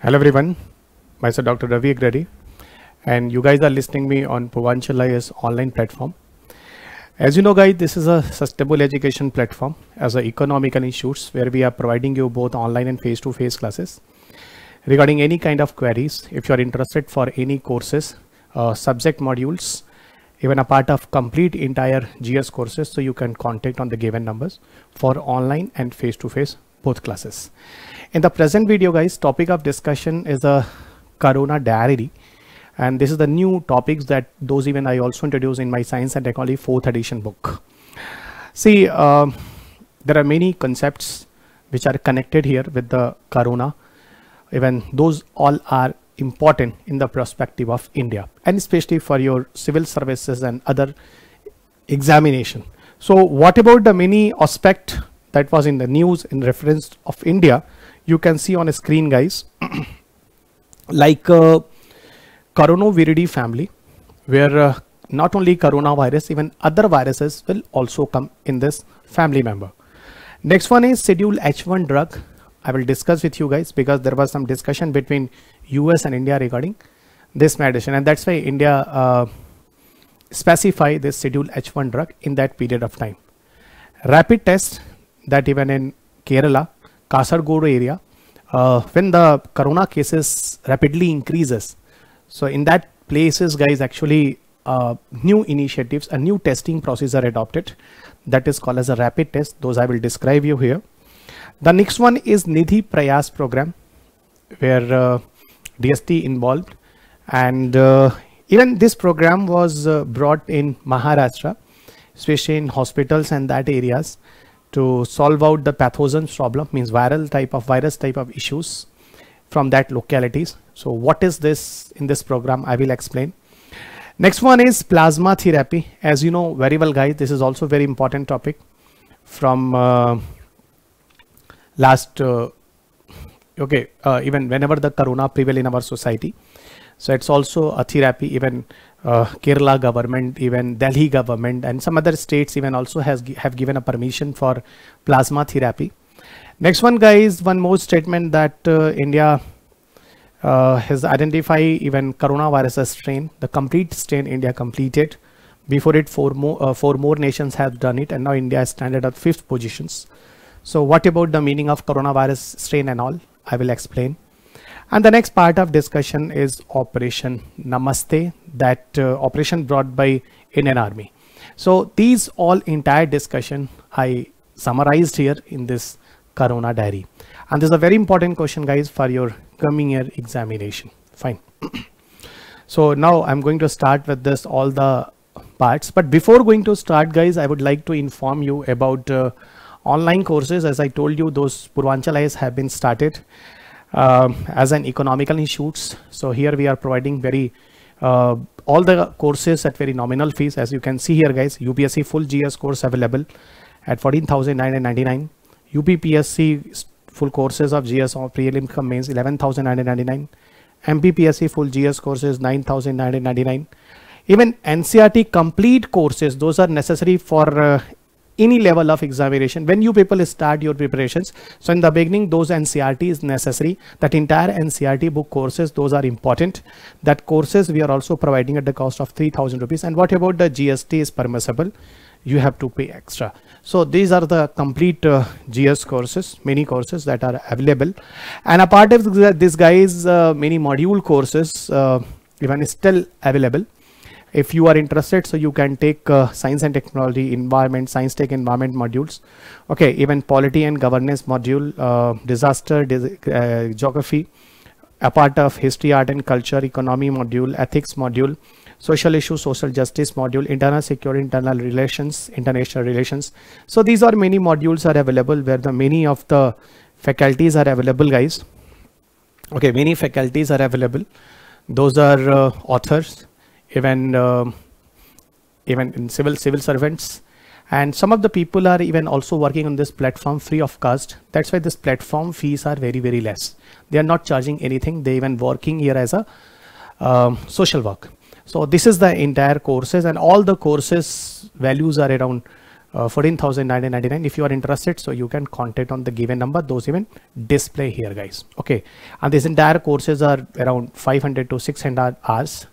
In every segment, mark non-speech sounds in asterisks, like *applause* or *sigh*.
Hello everyone, myself Dr. Ravi Agrari and you guys are listening me on Povanchal IS online platform. As you know guys, this is a sustainable education platform as a economical issues where we are providing you both online and face-to-face classes. Regarding any kind of queries, if you are interested for any courses, uh, subject modules, even a part of complete entire GS courses, so you can contact on the given numbers for online and face-to-face face to face both classes. In the present video guys, topic of discussion is the Corona Diary and this is the new topics that those even I also introduce in my Science and Technology 4th edition book. See, uh, there are many concepts which are connected here with the Corona. Even those all are important in the perspective of India and especially for your civil services and other examination. So what about the many aspect that was in the news in reference of India. You can see on a screen guys *clears throat* like uh, family where uh, not only coronavirus even other viruses will also come in this family member. Next one is schedule H1 drug. I will discuss with you guys because there was some discussion between US and India regarding this medicine and that's why India uh, specify this schedule H1 drug in that period of time. Rapid test that even in Kerala, Kasargodu area, uh, when the corona cases rapidly increases, so in that places, guys, actually uh, new initiatives, a new testing process are adopted that is called as a rapid test. Those I will describe you here. The next one is Nidhi Prayas program where uh, DST involved and uh, even this program was uh, brought in Maharashtra especially in hospitals and that areas to solve out the pathogens problem means viral type of virus type of issues from that localities. So what is this in this program? I will explain. Next one is plasma therapy. As you know very well guys, this is also very important topic from uh, last, uh, okay, uh, even whenever the corona prevail in our society. So it's also a therapy even uh, Kerala government, even Delhi government, and some other states even also has have given a permission for plasma therapy. Next one, guys, one more statement that uh, India uh, has identified even coronavirus strain. The complete strain India completed. Before it, four more uh, four more nations have done it, and now India is standing at fifth positions. So, what about the meaning of coronavirus strain and all? I will explain. And the next part of discussion is Operation Namaste, that uh, operation brought by Indian Army. So these all entire discussion I summarized here in this Corona diary. And this is a very important question guys for your coming year examination. Fine. *clears throat* so now I'm going to start with this all the parts. But before going to start guys, I would like to inform you about uh, online courses. As I told you, those Purvanchal IS have been started um, as an economical institutes. So here we are providing very uh, all the courses at very nominal fees. As you can see here, guys, UPSC full GS course available at 14,999. UPPSC full courses of GS or prelim cum mains 11,999. MPPSC full GS courses 9,999. Even NCRT complete courses, those are necessary for uh, any level of examination when you people start your preparations so in the beginning those ncrt is necessary that entire ncrt book courses those are important that courses we are also providing at the cost of 3000 rupees and what about the gst is permissible you have to pay extra so these are the complete uh, gs courses many courses that are available and apart of this guys uh, many module courses uh, even still available if you are interested so you can take uh, science and technology environment science tech environment modules okay even polity and governance module uh, disaster dis uh, geography a part of history art and culture economy module ethics module social issues social justice module internal security internal relations international relations so these are many modules are available where the many of the faculties are available guys okay many faculties are available those are uh, authors even uh, even in civil civil servants and some of the people are even also working on this platform free of cost that's why this platform fees are very very less they are not charging anything they even working here as a um, social work so this is the entire courses and all the courses values are around uh, 14,999 if you are interested so you can contact on the given number those even display here guys okay and this entire courses are around 500 to 600 hours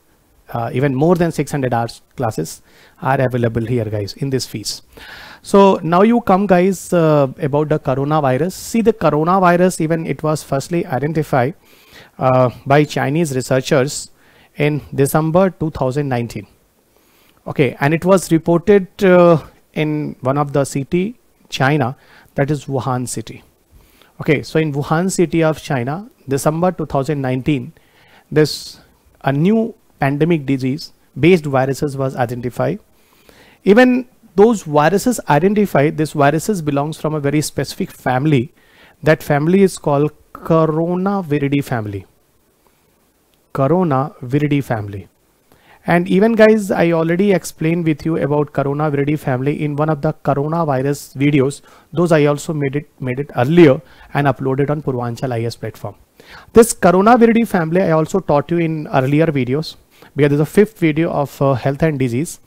uh, even more than 600 hours classes are available here guys in this fees so now you come guys uh, about the coronavirus see the coronavirus even it was firstly identified uh, by chinese researchers in december 2019 okay and it was reported uh, in one of the city china that is wuhan city okay so in wuhan city of china december 2019 this a new pandemic disease based viruses was identified. Even those viruses identified, this viruses belongs from a very specific family. That family is called viridi family. viridi family. And even guys, I already explained with you about viridi family in one of the coronavirus videos. Those I also made it made it earlier and uploaded on Purvanchal IS platform. This viridi family I also taught you in earlier videos because there's a fifth video of uh, health and disease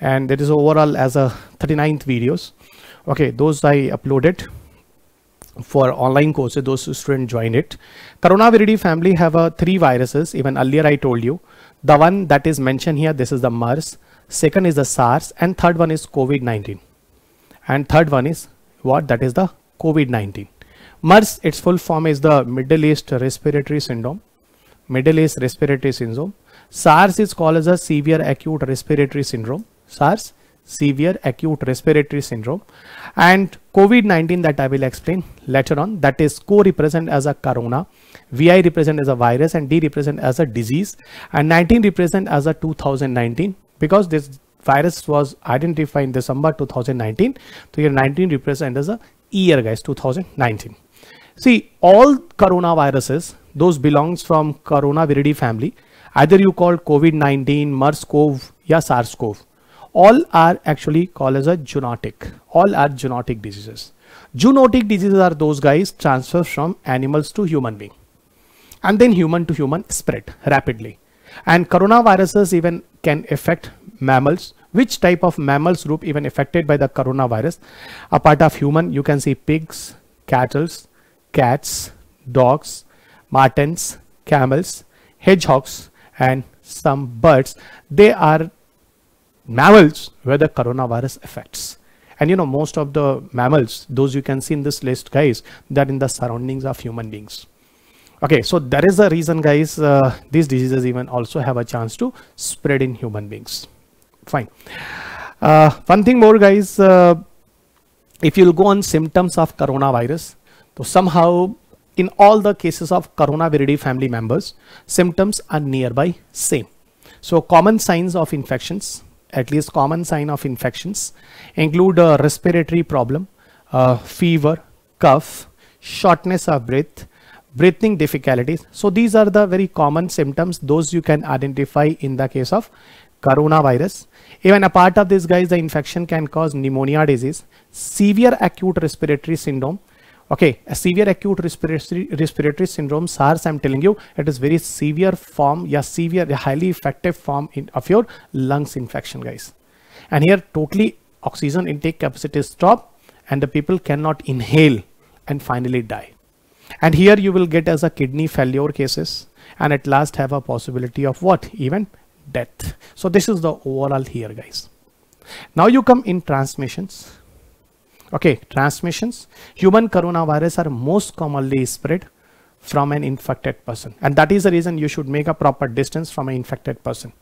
and that is overall as a 39th videos okay those i uploaded for online courses those students join it coronaviridae family have uh, three viruses even earlier i told you the one that is mentioned here this is the mers second is the sars and third one is covid-19 and third one is what that is the covid-19 mers its full form is the middle east respiratory syndrome middle east respiratory syndrome SARS is called as a severe acute respiratory syndrome. SARS, severe acute respiratory syndrome. And COVID-19 that I will explain later on, that is co represent as a corona, VI represent as a virus and D represent as a disease and 19 represent as a 2019 because this virus was identified in December 2019. So here 19 represent as a year guys 2019. See all coronaviruses, those belongs from viridi family Either you call COVID-19, MERS-CoV, or SARS-CoV. All are actually called as a zoonotic. All are zoonotic diseases. Zoonotic diseases are those guys transfer from animals to human being and then human to human spread rapidly. And coronaviruses even can affect mammals. Which type of mammals group even affected by the coronavirus? Apart of human, you can see pigs, cattle, cats, dogs, martens, camels, hedgehogs, and some birds they are mammals where the coronavirus affects and you know most of the mammals those you can see in this list guys that in the surroundings of human beings okay so that is the reason guys uh, these diseases even also have a chance to spread in human beings fine uh, one thing more guys uh, if you'll go on symptoms of coronavirus so somehow in all the cases of coronaviridae family members, symptoms are nearby same. So common signs of infections, at least common sign of infections, include a respiratory problem, fever, cough, shortness of breath, breathing difficulties. So these are the very common symptoms. Those you can identify in the case of coronavirus. Even a part of this guys, the infection can cause pneumonia disease, severe acute respiratory syndrome, okay a severe acute respiratory respiratory syndrome SARS I'm telling you it is very severe form yeah severe highly effective form in, of your lungs infection guys and here totally oxygen intake capacity is stopped and the people cannot inhale and finally die and here you will get as a kidney failure cases and at last have a possibility of what even death so this is the overall here guys now you come in transmissions Okay, transmissions. Human coronavirus are most commonly spread from an infected person. And that is the reason you should make a proper distance from an infected person.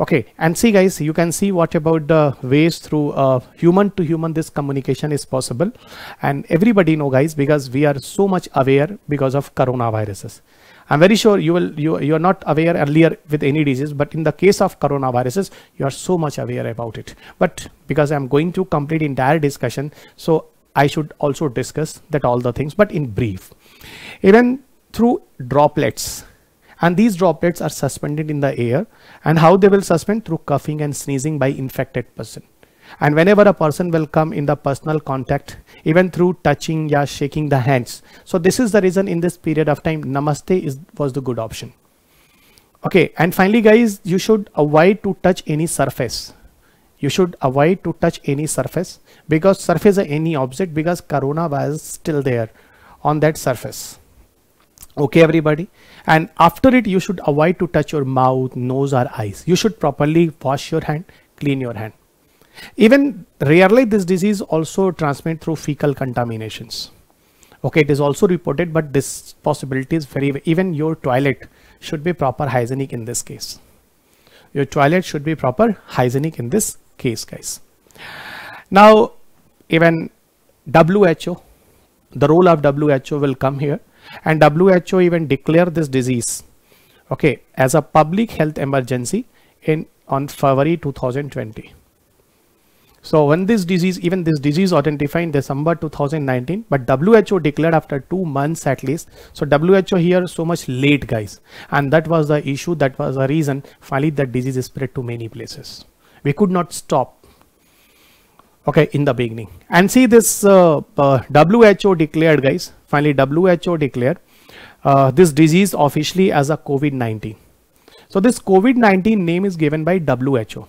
Okay, and see guys, you can see what about the ways through uh, human to human this communication is possible. And everybody know guys, because we are so much aware because of coronaviruses. I'm very sure you will you you are not aware earlier with any disease, but in the case of coronaviruses, you are so much aware about it. But because I'm going to complete entire discussion, so I should also discuss that all the things, but in brief. Even through droplets, and these droplets are suspended in the air, and how they will suspend through coughing and sneezing by infected person and whenever a person will come in the personal contact even through touching or shaking the hands so this is the reason in this period of time namaste is was the good option okay and finally guys you should avoid to touch any surface you should avoid to touch any surface because surface any object because corona was still there on that surface okay everybody and after it you should avoid to touch your mouth nose or eyes you should properly wash your hand clean your hand even rarely this disease also transmit through fecal contaminations. Okay, it is also reported, but this possibility is very, even your toilet should be proper hygienic in this case. Your toilet should be proper hygienic in this case, guys. Now, even WHO, the role of WHO will come here and WHO even declare this disease, okay, as a public health emergency in on February 2020. So when this disease, even this disease identified in December 2019, but WHO declared after two months at least. So WHO here so much late guys. And that was the issue. That was the reason finally that disease spread to many places. We could not stop okay in the beginning and see this uh, uh, who declared guys finally who declared uh, this disease officially as a covid-19 so this covid-19 name is given by who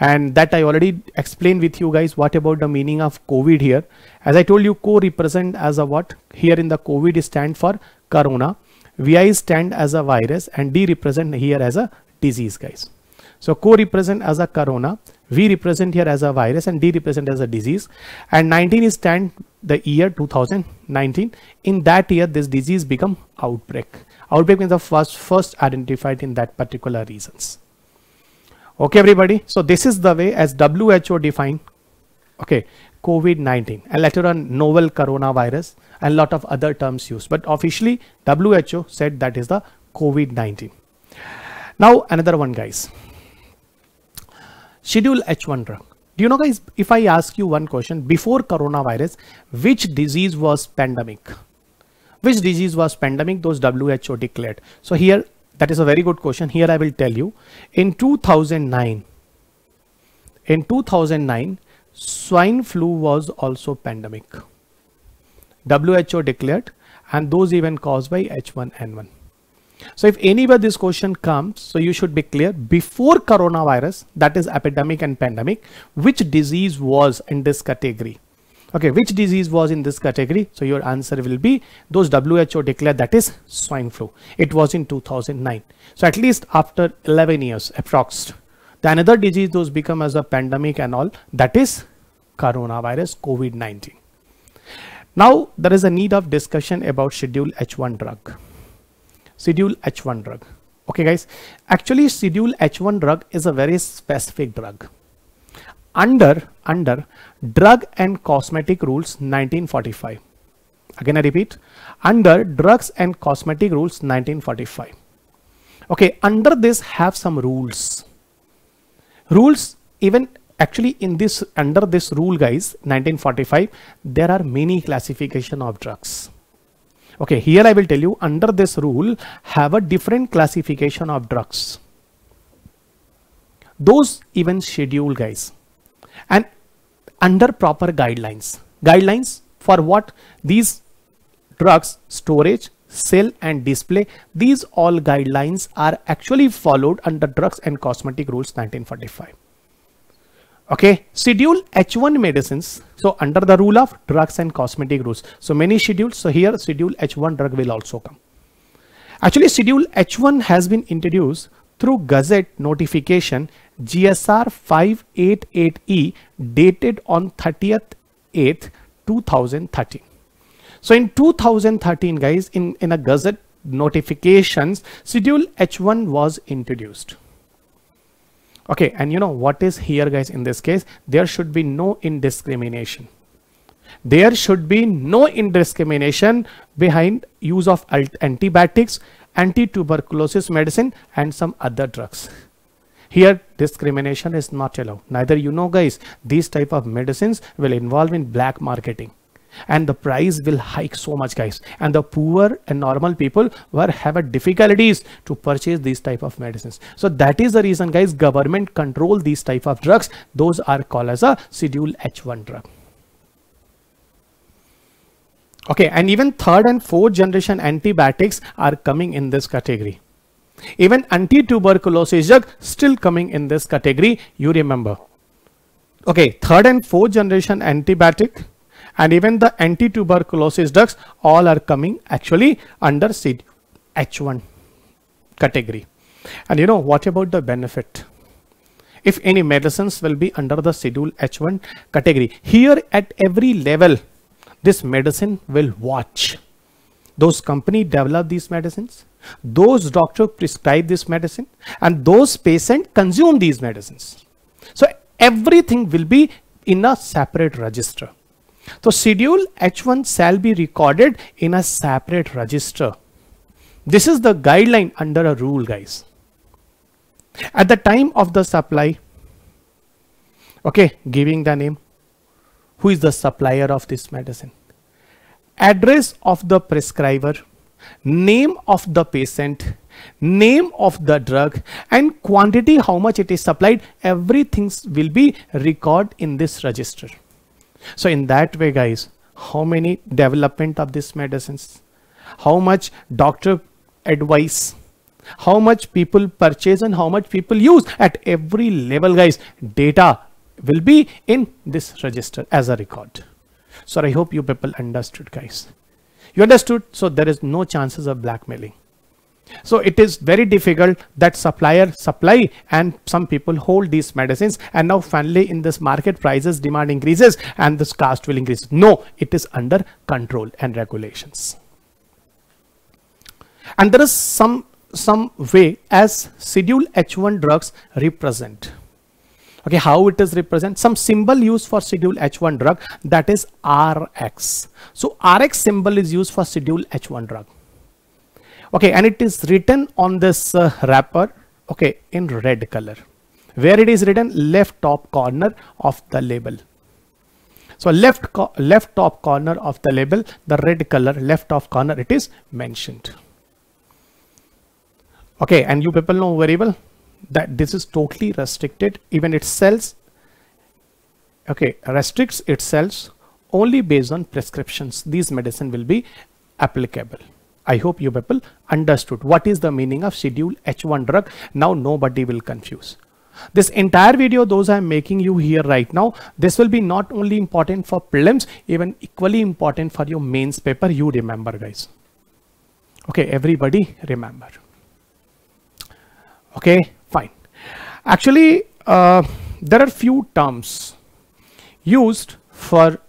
and that I already explained with you guys what about the meaning of COVID here. As I told you, co represent as a what? Here in the COVID stand for corona, VI stand as a virus and D represent here as a disease guys. So co represent as a corona, V represent here as a virus and D represent as a disease and 19 is stand the year 2019. In that year, this disease become outbreak. Outbreak means the first, first identified in that particular reasons. Okay, everybody. So this is the way as WHO defined, okay, COVID-19 and later on novel coronavirus and lot of other terms used. But officially WHO said that is the COVID-19. Now another one guys. Schedule H1 drug. Do you know guys, if I ask you one question, before coronavirus, which disease was pandemic? Which disease was pandemic? Those WHO declared. So here that is a very good question. Here I will tell you. In 2009, in 2009, swine flu was also pandemic. WHO declared and those even caused by H1N1. So if anywhere this question comes, so you should be clear before coronavirus, that is epidemic and pandemic, which disease was in this category? Okay, which disease was in this category? So your answer will be those WHO declared that is swine flu. It was in 2009. So at least after 11 years approx. The another disease those become as a pandemic and all that is coronavirus COVID-19. Now there is a need of discussion about schedule H1 drug. Schedule H1 drug. Okay guys, actually schedule H1 drug is a very specific drug under under drug and cosmetic rules 1945 again i repeat under drugs and cosmetic rules 1945 okay under this have some rules rules even actually in this under this rule guys 1945 there are many classification of drugs okay here i will tell you under this rule have a different classification of drugs those even schedule guys and under proper guidelines. Guidelines for what? These drugs, storage, sell and display. These all guidelines are actually followed under drugs and cosmetic rules 1945. Okay, schedule H1 medicines. So under the rule of drugs and cosmetic rules. So many schedules. So here schedule H1 drug will also come. Actually schedule H1 has been introduced through gazette notification GSR 588E dated on 30th 8th 2013. So in 2013 guys in, in a gazette notifications schedule H1 was introduced. Okay and you know what is here guys in this case there should be no indiscrimination. There should be no indiscrimination behind use of antibiotics, anti-tuberculosis medicine and some other drugs. Here discrimination is not allowed. Neither you know guys, these type of medicines will involve in black marketing and the price will hike so much guys and the poor and normal people were have a difficulties to purchase these type of medicines so that is the reason guys government control these type of drugs those are called as a schedule h1 drug okay and even third and fourth generation antibiotics are coming in this category even anti-tuberculosis drug still coming in this category, you remember. Okay, third and fourth generation antibiotic and even the anti-tuberculosis drugs all are coming actually under H1 category. And you know, what about the benefit? If any medicines will be under the schedule H1 category, here at every level, this medicine will watch. Those company develop these medicines, those doctors prescribe this medicine and those patients consume these medicines. So everything will be in a separate register. So schedule H1 shall be recorded in a separate register. This is the guideline under a rule guys. At the time of the supply, okay, giving the name, who is the supplier of this medicine, address of the prescriber, name of the patient name of the drug and quantity how much it is supplied everything will be recorded in this register so in that way guys how many development of these medicines how much doctor advice how much people purchase and how much people use at every level guys data will be in this register as a record so i hope you people understood guys you understood? So there is no chances of blackmailing. So it is very difficult that supplier supply and some people hold these medicines and now finally in this market prices demand increases and this cost will increase. No, it is under control and regulations. And there is some some way as schedule H1 drugs represent okay how it is represent some symbol used for schedule h1 drug that is rx so rx symbol is used for schedule h1 drug okay and it is written on this uh, wrapper okay in red color where it is written left top corner of the label so left left top corner of the label the red color left top corner it is mentioned okay and you people know very well that this is totally restricted even it sells okay restricts itself only based on prescriptions these medicine will be applicable i hope you people understood what is the meaning of schedule h1 drug now nobody will confuse this entire video those i'm making you here right now this will be not only important for prelims even equally important for your mains paper you remember guys okay everybody remember okay Actually, uh, there are few terms used for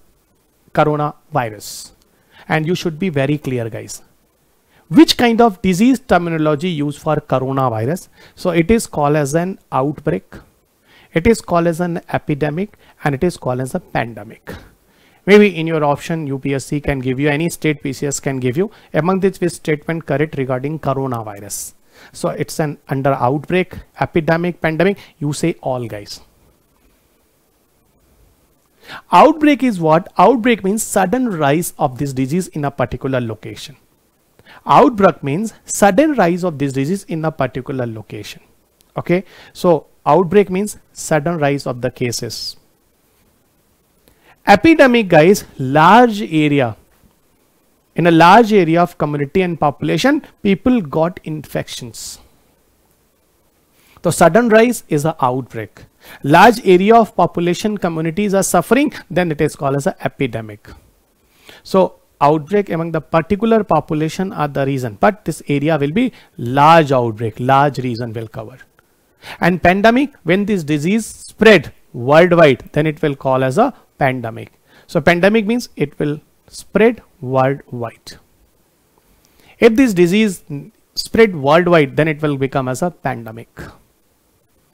coronavirus and you should be very clear guys which kind of disease terminology used for coronavirus so it is called as an outbreak it is called as an epidemic and it is called as a pandemic maybe in your option upsc can give you any state pcs can give you among these which statement correct regarding coronavirus so it's an under outbreak, epidemic, pandemic. You say all guys. Outbreak is what? Outbreak means sudden rise of this disease in a particular location. Outbreak means sudden rise of this disease in a particular location. Okay. So outbreak means sudden rise of the cases. Epidemic guys, large area in a large area of community and population, people got infections. The sudden rise is an outbreak. Large area of population communities are suffering, then it is called as an epidemic. So outbreak among the particular population are the reason, but this area will be large outbreak, large reason will cover. And pandemic, when this disease spread worldwide, then it will call as a pandemic. So pandemic means it will spread worldwide. If this disease spread worldwide, then it will become as a pandemic.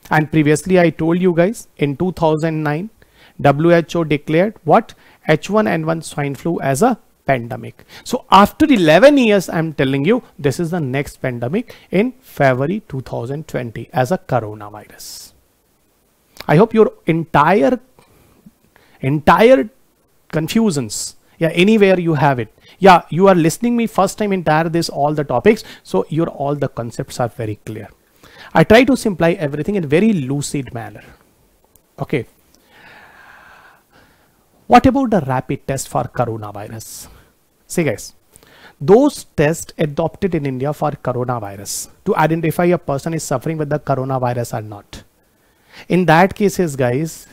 And previously I told you guys in 2009, WHO declared what H1N1 swine flu as a pandemic. So after 11 years, I'm telling you, this is the next pandemic in February 2020 as a coronavirus. I hope your entire, entire confusions yeah anywhere you have it yeah you are listening me first time entire this all the topics so your all the concepts are very clear i try to simplify everything in very lucid manner okay what about the rapid test for coronavirus see guys those tests adopted in India for coronavirus to identify a person is suffering with the coronavirus or not. In that cases, guys,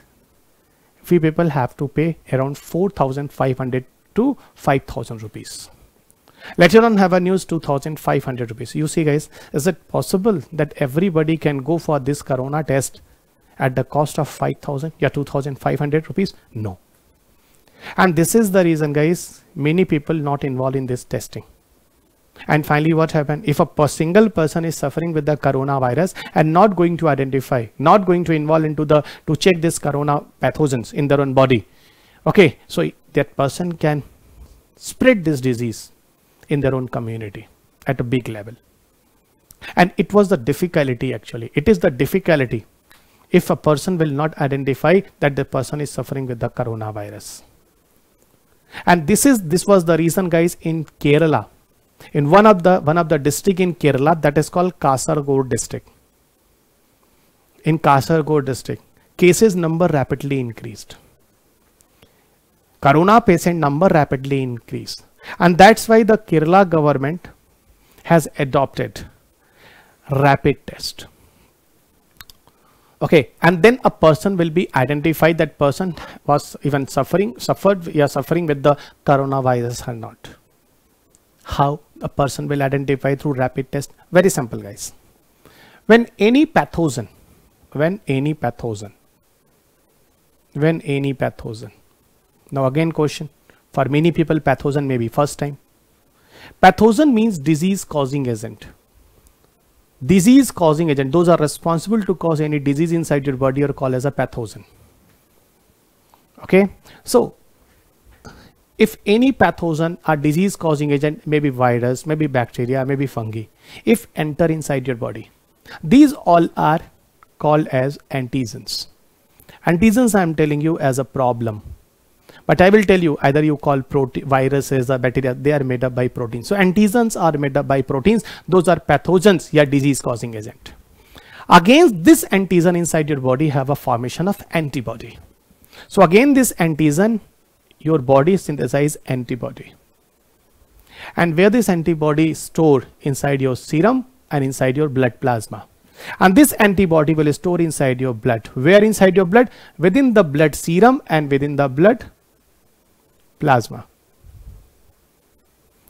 we people have to pay around 4,500 to 5000 rupees later on have a news 2500 rupees you see guys is it possible that everybody can go for this corona test at the cost of 5000 yeah 2500 rupees no and this is the reason guys many people not involved in this testing and finally what happened if a single person is suffering with the coronavirus and not going to identify not going to involve into the to check this corona pathogens in their own body okay so that person can spread this disease in their own community at a big level and it was the difficulty actually it is the difficulty if a person will not identify that the person is suffering with the coronavirus and this is this was the reason guys in kerala in one of the one of the district in kerala that is called kasaragod district in kasaragod district cases number rapidly increased corona patient number rapidly increased. And that's why the Kerala government has adopted rapid test. Okay, and then a person will be identified that person was even suffering, suffered, you are suffering with the coronavirus or not. How a person will identify through rapid test? Very simple guys. When any pathogen, when any pathogen, when any pathogen now again question, for many people pathogen may be first time. Pathogen means disease causing agent. Disease causing agent, those are responsible to cause any disease inside your body are called as a pathogen. Okay, so if any pathogen or disease causing agent may be virus, may be bacteria, may be fungi, if enter inside your body, these all are called as antigens. Antigens I am telling you as a problem but I will tell you either you call protein, viruses or bacteria, they are made up by proteins. So antigens are made up by proteins. Those are pathogens, yeah, disease causing agent. Against this antigen inside your body have a formation of antibody. So again this antigen, your body synthesize antibody. And where this antibody stored inside your serum and inside your blood plasma and this antibody will store inside your blood where inside your blood within the blood serum and within the blood plasma.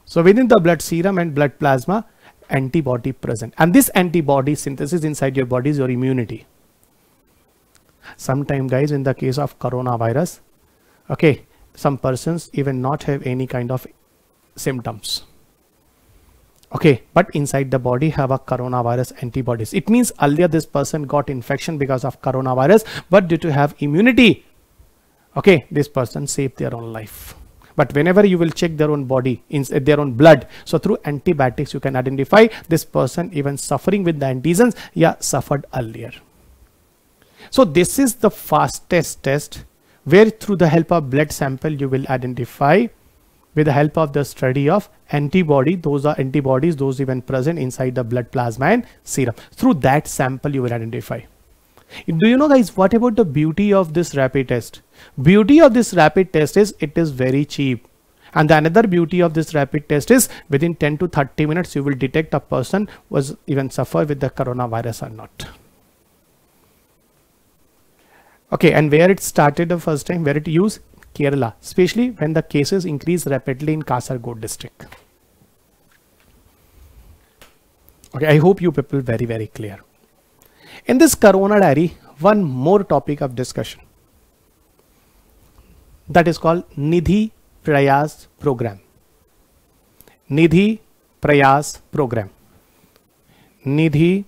So within the blood serum and blood plasma, antibody present. And this antibody synthesis inside your body is your immunity. Sometime guys, in the case of coronavirus, okay, some persons even not have any kind of symptoms. Okay, but inside the body have a coronavirus antibodies. It means earlier this person got infection because of coronavirus, but due to have immunity, okay, this person saved their own life. But whenever you will check their own body, in uh, their own blood, so through antibiotics you can identify this person even suffering with the antigens, yeah, suffered earlier. So this is the fastest test where through the help of blood sample you will identify with the help of the study of antibody those are antibodies those even present inside the blood plasma and serum through that sample you will identify do you know guys what about the beauty of this rapid test beauty of this rapid test is it is very cheap and the another beauty of this rapid test is within 10 to 30 minutes you will detect a person was even suffer with the coronavirus or not okay and where it started the first time where it used kerala especially when the cases increase rapidly in kasargod district okay i hope you people very very clear in this Corona diary, one more topic of discussion that is called Nidhi Prayas program. Nidhi Prayas program. Nidhi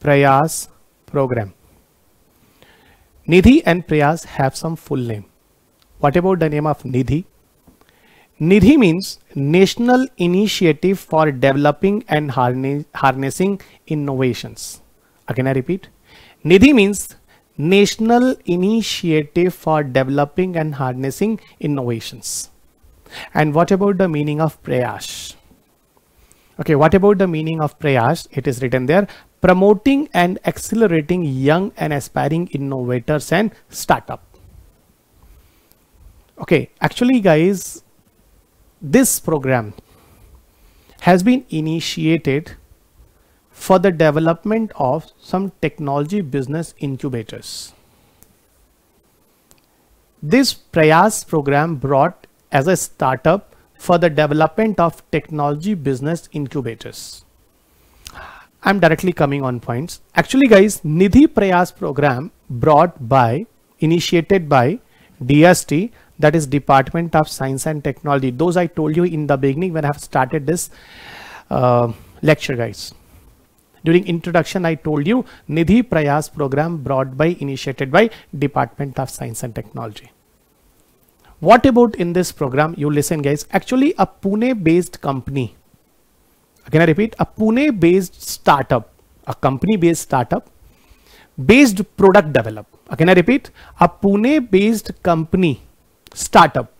Prayas program. Nidhi and Prayas have some full name. What about the name of Nidhi? Nidhi means National Initiative for Developing and Harnessing Innovations. Again, I repeat, NIDHI means National Initiative for Developing and Harnessing Innovations. And what about the meaning of Prayash? Okay, what about the meaning of Prayash? It is written there, promoting and accelerating young and aspiring innovators and startup. Okay, actually guys, this program has been initiated for the development of some technology business incubators. This Prayas program brought as a startup for the development of technology business incubators. I'm directly coming on points. Actually guys, Nidhi Prayas program brought by, initiated by DST that is Department of Science and Technology. Those I told you in the beginning when I have started this uh, lecture guys. During introduction, I told you Nidhi Prayas program brought by, initiated by Department of Science and Technology. What about in this program? You listen guys, actually a Pune based company. Again, I repeat, a Pune based startup, a company based startup based product develop. Again, I repeat, a Pune based company startup.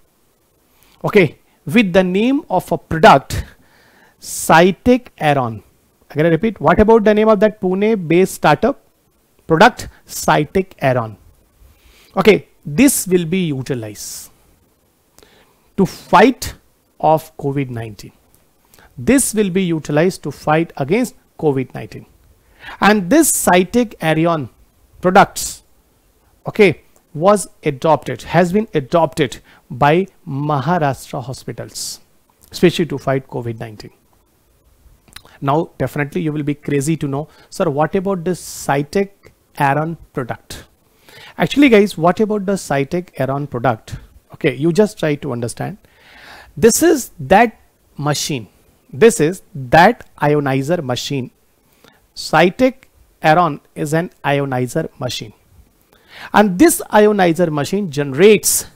Okay, with the name of a product, Cytec Aeron. Again, I repeat, what about the name of that Pune-based startup? Product Cytec Aeron. Okay, this will be utilized to fight off COVID-19. This will be utilized to fight against COVID-19. And this Cytec Aeron products, okay, was adopted, has been adopted by Maharashtra hospitals, especially to fight COVID-19. Now, definitely you will be crazy to know, sir, what about this Cytec Aron product? Actually, guys, what about the Cytec Aron product? Okay, you just try to understand. This is that machine. This is that ionizer machine. Cytec Aron is an ionizer machine. And this ionizer machine generates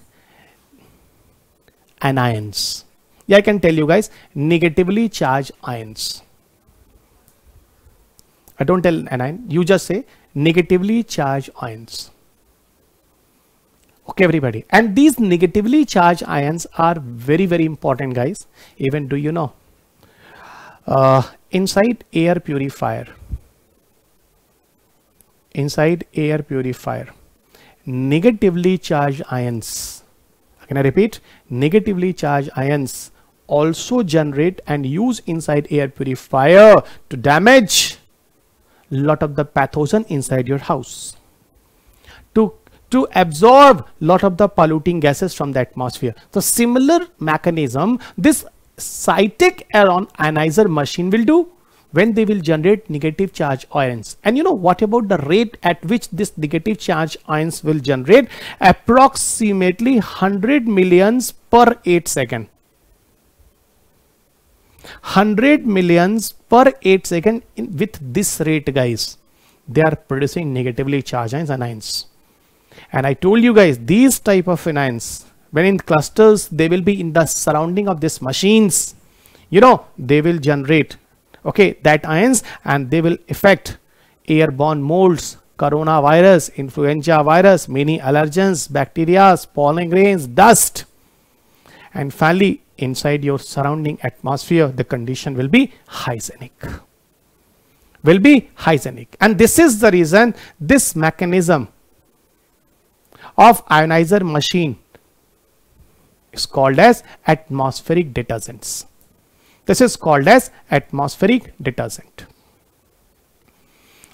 anions. Yeah, I can tell you guys, negatively charged ions. I don't tell anion. You just say negatively charged ions. Okay, everybody. And these negatively charged ions are very, very important, guys. Even do you know? Uh, inside air purifier, inside air purifier, negatively charged ions. Can I repeat? Negatively charged ions also generate and use inside air purifier to damage lot of the pathogen inside your house to to absorb lot of the polluting gases from the atmosphere so similar mechanism this cytic aeron ionizer machine will do when they will generate negative charge ions and you know what about the rate at which this negative charge ions will generate approximately 100 millions per 8 second 100 millions per 8 second in, with this rate guys they are producing negatively charged ions and ions and i told you guys these type of ions when in clusters they will be in the surrounding of these machines you know they will generate okay that ions and they will affect airborne molds coronavirus influenza virus many allergens bacteria pollen grains dust and finally inside your surrounding atmosphere, the condition will be hygienic. Will be hygienic. And this is the reason this mechanism of ionizer machine is called as atmospheric detergents. This is called as atmospheric detergent.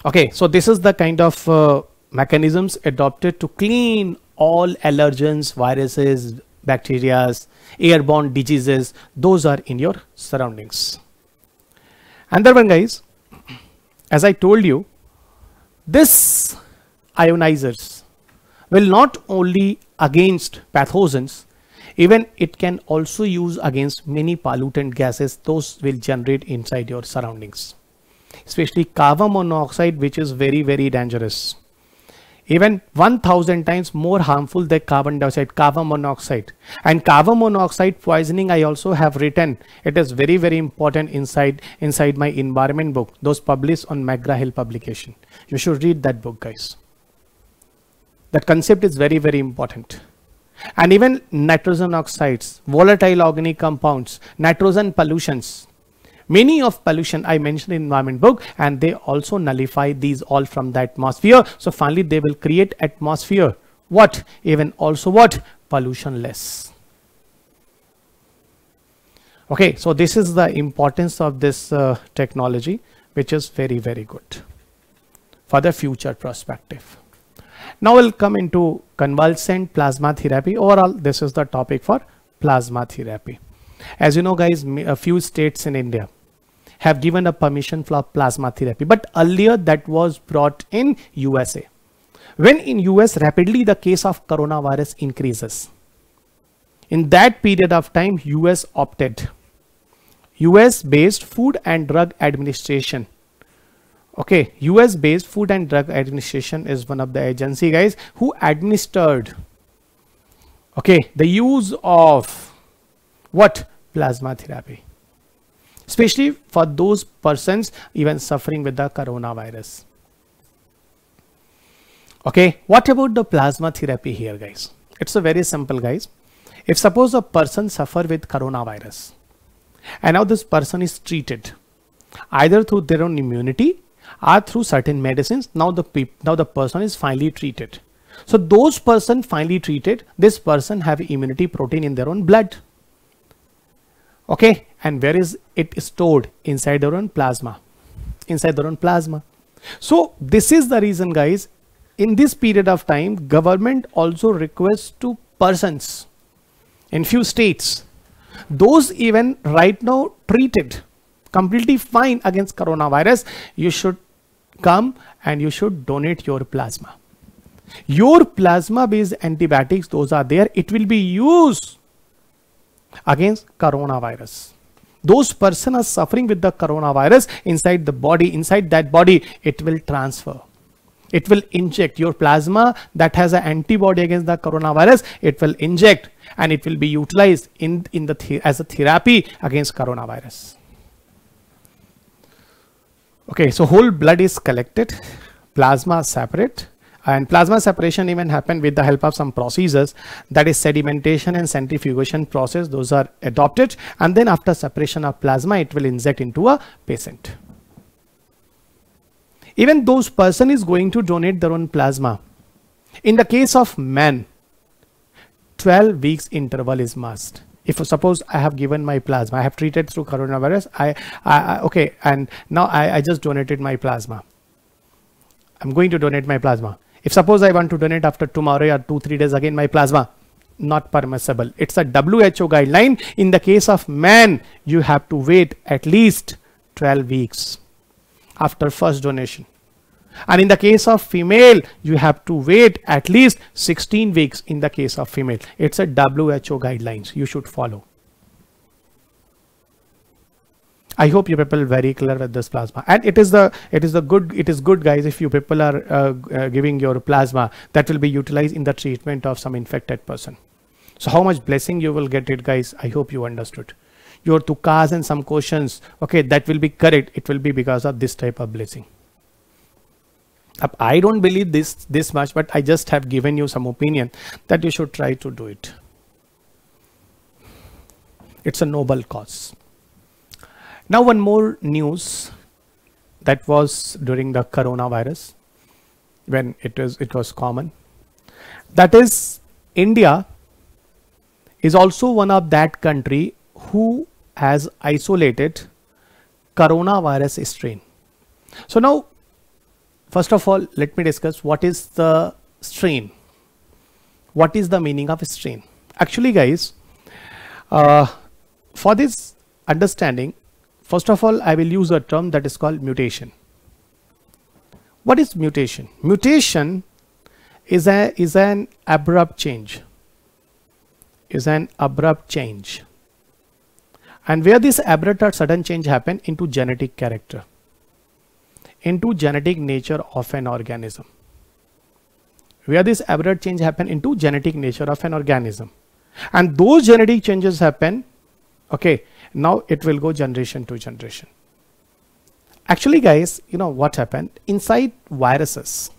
Okay, so this is the kind of uh, mechanisms adopted to clean all allergens, viruses, Bacteria's, airborne diseases, those are in your surroundings. Another one guys, as I told you, this ionizers will not only against pathogens, even it can also use against many pollutant gases, those will generate inside your surroundings, especially carbon monoxide, which is very, very dangerous even 1000 times more harmful than carbon dioxide carbon monoxide and carbon monoxide poisoning i also have written it is very very important inside inside my environment book those published on mcgraw hill publication you should read that book guys that concept is very very important and even nitrogen oxides volatile organic compounds nitrogen pollutions many of pollution I mentioned in environment book and they also nullify these all from the atmosphere. So finally they will create atmosphere. What? Even also what? Pollutionless. Okay, so this is the importance of this uh, technology which is very very good for the future perspective. Now we'll come into convulsant plasma therapy. Overall this is the topic for plasma therapy. As you know guys, a few states in India have given a permission for plasma therapy, but earlier that was brought in USA. When in US rapidly the case of coronavirus increases. In that period of time, US opted. US based Food and Drug Administration okay us based food and drug administration is one of the agency guys who administered okay the use of what plasma therapy especially for those persons even suffering with the coronavirus okay what about the plasma therapy here guys it's a very simple guys if suppose a person suffer with coronavirus and now this person is treated either through their own immunity or through certain medicines now the now the person is finally treated so those person finally treated this person have immunity protein in their own blood okay and where is it stored inside their own plasma inside their own plasma so this is the reason guys in this period of time government also requests to persons in few states those even right now treated completely fine against coronavirus you should come and you should donate your plasma your plasma based antibiotics those are there it will be used against coronavirus those person are suffering with the coronavirus inside the body inside that body it will transfer it will inject your plasma that has an antibody against the coronavirus it will inject and it will be utilized in in the th as a therapy against coronavirus okay so whole blood is collected plasma separate and plasma separation even happen with the help of some procedures that is sedimentation and centrifugation process. Those are adopted. And then after separation of plasma, it will inject into a patient. Even those person is going to donate their own plasma. In the case of man, 12 weeks interval is must if suppose i have given my plasma i have treated through coronavirus i, I, I okay and now I, I just donated my plasma i'm going to donate my plasma if suppose I want to donate after tomorrow or two, three days again, my plasma not permissible. It's a WHO guideline. In the case of man, you have to wait at least 12 weeks after first donation. And in the case of female, you have to wait at least 16 weeks in the case of female. It's a WHO guidelines you should follow. I hope you people very clear with this plasma and it is the it is the good it is good guys if you people are uh, uh, giving your plasma that will be utilized in the treatment of some infected person. So how much blessing you will get it guys I hope you understood. Your tukas and some questions okay that will be correct it will be because of this type of blessing. I don't believe this this much but I just have given you some opinion that you should try to do it. It's a noble cause. Now one more news that was during the coronavirus when it was it was common. That is India is also one of that country who has isolated coronavirus strain. So now first of all let me discuss what is the strain. What is the meaning of strain? Actually guys uh, for this understanding First of all, I will use a term that is called mutation. What is mutation? Mutation is, a, is an abrupt change. Is an abrupt change. And where this abrupt or sudden change happen into genetic character, into genetic nature of an organism. Where this abrupt change happen into genetic nature of an organism. And those genetic changes happen, okay, now it will go generation to generation. Actually guys, you know what happened? Inside viruses,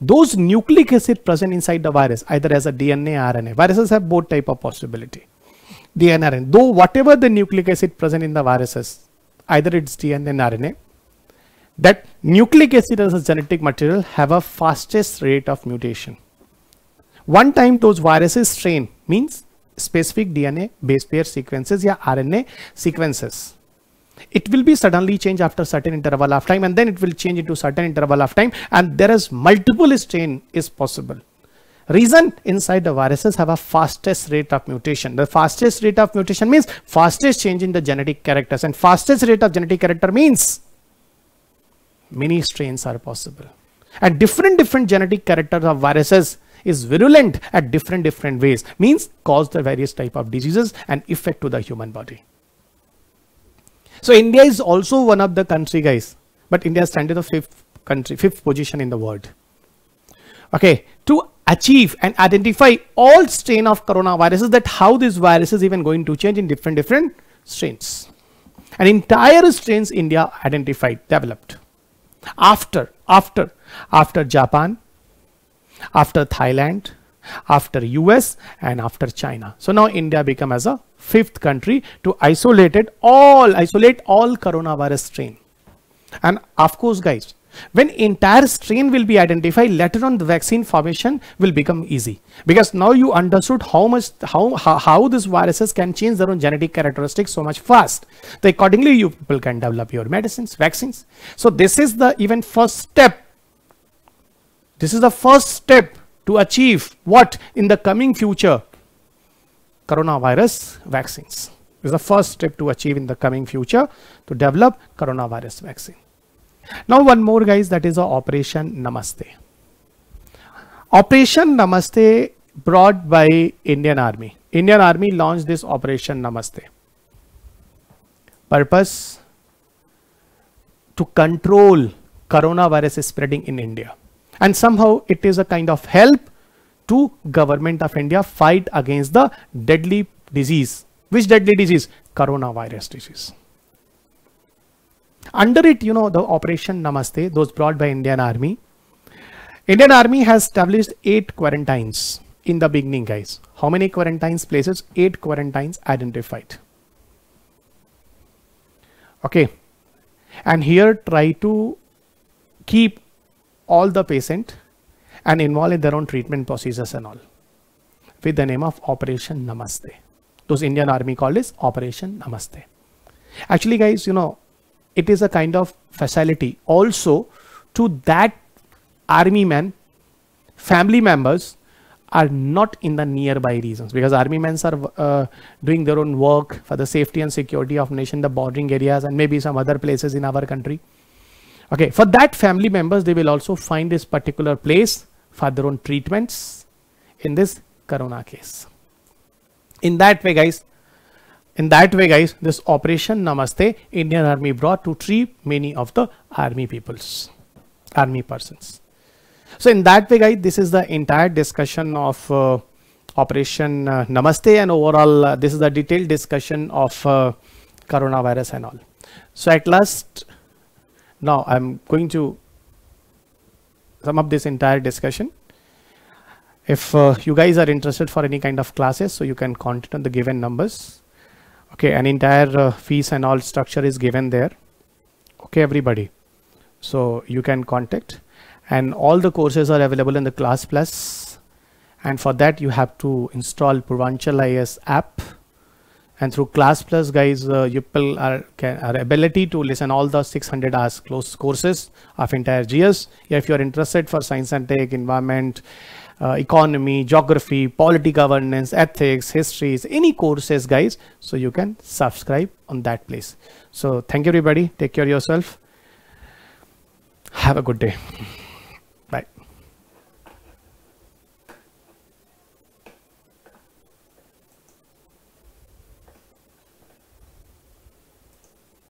those nucleic acid present inside the virus, either as a DNA, RNA, viruses have both type of possibility. DNA, RNA, though whatever the nucleic acid present in the viruses, either it's DNA and RNA, that nucleic acid as a genetic material have a fastest rate of mutation. One time those viruses strain means specific DNA base pair sequences yeah RNA sequences. It will be suddenly changed after certain interval of time and then it will change into certain interval of time and there is multiple strain is possible. Reason inside the viruses have a fastest rate of mutation. The fastest rate of mutation means fastest change in the genetic characters and fastest rate of genetic character means many strains are possible and different different genetic characters of viruses is virulent at different different ways means cause the various type of diseases and effect to the human body so india is also one of the country guys but india stands at the fifth country fifth position in the world okay to achieve and identify all strain of coronaviruses that how this virus is even going to change in different different strains and entire strains india identified developed after after after japan after Thailand, after US and after China. So now India become as a fifth country to isolate it all, isolate all coronavirus strain. And of course guys, when entire strain will be identified later on the vaccine formation will become easy because now you understood how much how how, how these viruses can change their own genetic characteristics so much fast so accordingly you people can develop your medicines vaccines so this is the even first step this is the first step to achieve what in the coming future? Coronavirus vaccines is the first step to achieve in the coming future to develop coronavirus vaccine. Now one more guys that is Operation Namaste. Operation Namaste brought by Indian Army. Indian Army launched this Operation Namaste. Purpose to control coronavirus spreading in India and somehow it is a kind of help to government of India fight against the deadly disease. Which deadly disease? Coronavirus disease. Under it, you know, the Operation Namaste, those brought by Indian Army. Indian Army has established eight quarantines in the beginning, guys. How many quarantines places? Eight quarantines identified. Okay. And here try to keep all the patient and involved in their own treatment procedures and all with the name of Operation Namaste. Those Indian Army called is Operation Namaste. Actually, guys, you know, it is a kind of facility also to that army man, family members are not in the nearby regions because army men are uh, doing their own work for the safety and security of nation, the bordering areas and maybe some other places in our country. Okay, for that family members, they will also find this particular place for their own treatments in this corona case. In that way, guys, in that way, guys, this Operation Namaste, Indian Army brought to treat many of the army peoples, army persons. So in that way, guys, this is the entire discussion of uh, Operation uh, Namaste and overall, uh, this is the detailed discussion of uh, coronavirus and all. So at last, now I'm going to sum up this entire discussion. If uh, you guys are interested for any kind of classes, so you can contact on the given numbers. Okay, an entire uh, fees and all structure is given there. Okay, everybody. So you can contact and all the courses are available in the class plus and for that you have to install Purvanchal IS app and through class plus guys uh, you people are, can, ability to listen all the 600 hours close courses of entire gs yeah, if you are interested for science and tech environment uh, economy geography polity governance ethics histories any courses guys so you can subscribe on that place so thank you everybody take care of yourself have a good day